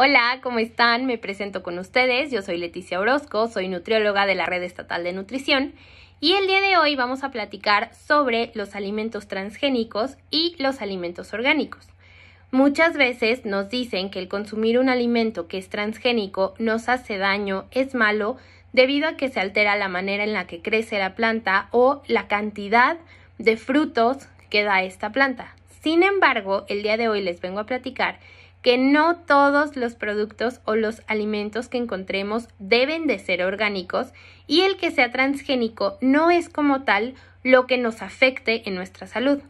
Hola, ¿cómo están? Me presento con ustedes. Yo soy Leticia Orozco, soy nutrióloga de la Red Estatal de Nutrición y el día de hoy vamos a platicar sobre los alimentos transgénicos y los alimentos orgánicos. Muchas veces nos dicen que el consumir un alimento que es transgénico nos hace daño, es malo, debido a que se altera la manera en la que crece la planta o la cantidad de frutos que da esta planta. Sin embargo, el día de hoy les vengo a platicar que no todos los productos o los alimentos que encontremos deben de ser orgánicos y el que sea transgénico no es como tal lo que nos afecte en nuestra salud.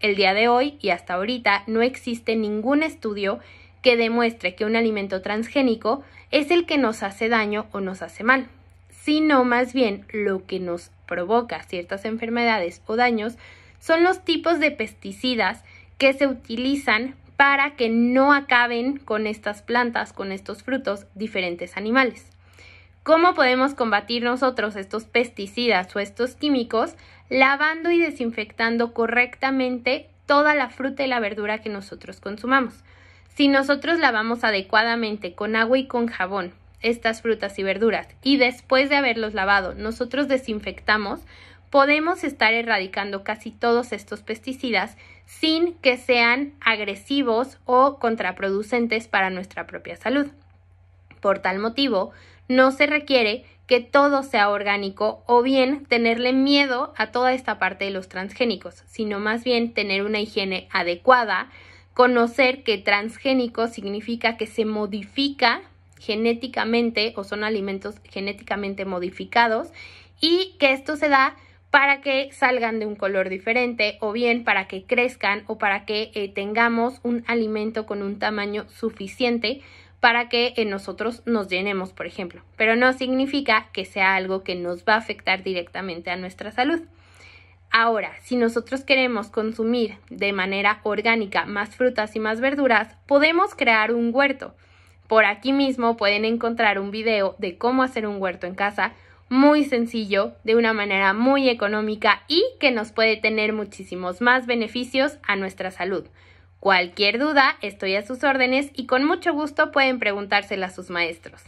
El día de hoy y hasta ahorita no existe ningún estudio que demuestre que un alimento transgénico es el que nos hace daño o nos hace mal, sino más bien lo que nos provoca ciertas enfermedades o daños son los tipos de pesticidas que se utilizan para que no acaben con estas plantas, con estos frutos, diferentes animales. ¿Cómo podemos combatir nosotros estos pesticidas o estos químicos? Lavando y desinfectando correctamente toda la fruta y la verdura que nosotros consumamos. Si nosotros lavamos adecuadamente con agua y con jabón estas frutas y verduras y después de haberlos lavado nosotros desinfectamos, podemos estar erradicando casi todos estos pesticidas sin que sean agresivos o contraproducentes para nuestra propia salud. Por tal motivo, no se requiere que todo sea orgánico o bien tenerle miedo a toda esta parte de los transgénicos, sino más bien tener una higiene adecuada, conocer que transgénico significa que se modifica genéticamente o son alimentos genéticamente modificados y que esto se da para que salgan de un color diferente o bien para que crezcan o para que eh, tengamos un alimento con un tamaño suficiente para que eh, nosotros nos llenemos, por ejemplo. Pero no significa que sea algo que nos va a afectar directamente a nuestra salud. Ahora, si nosotros queremos consumir de manera orgánica más frutas y más verduras, podemos crear un huerto. Por aquí mismo pueden encontrar un video de cómo hacer un huerto en casa muy sencillo, de una manera muy económica y que nos puede tener muchísimos más beneficios a nuestra salud. Cualquier duda, estoy a sus órdenes y con mucho gusto pueden preguntársela a sus maestros.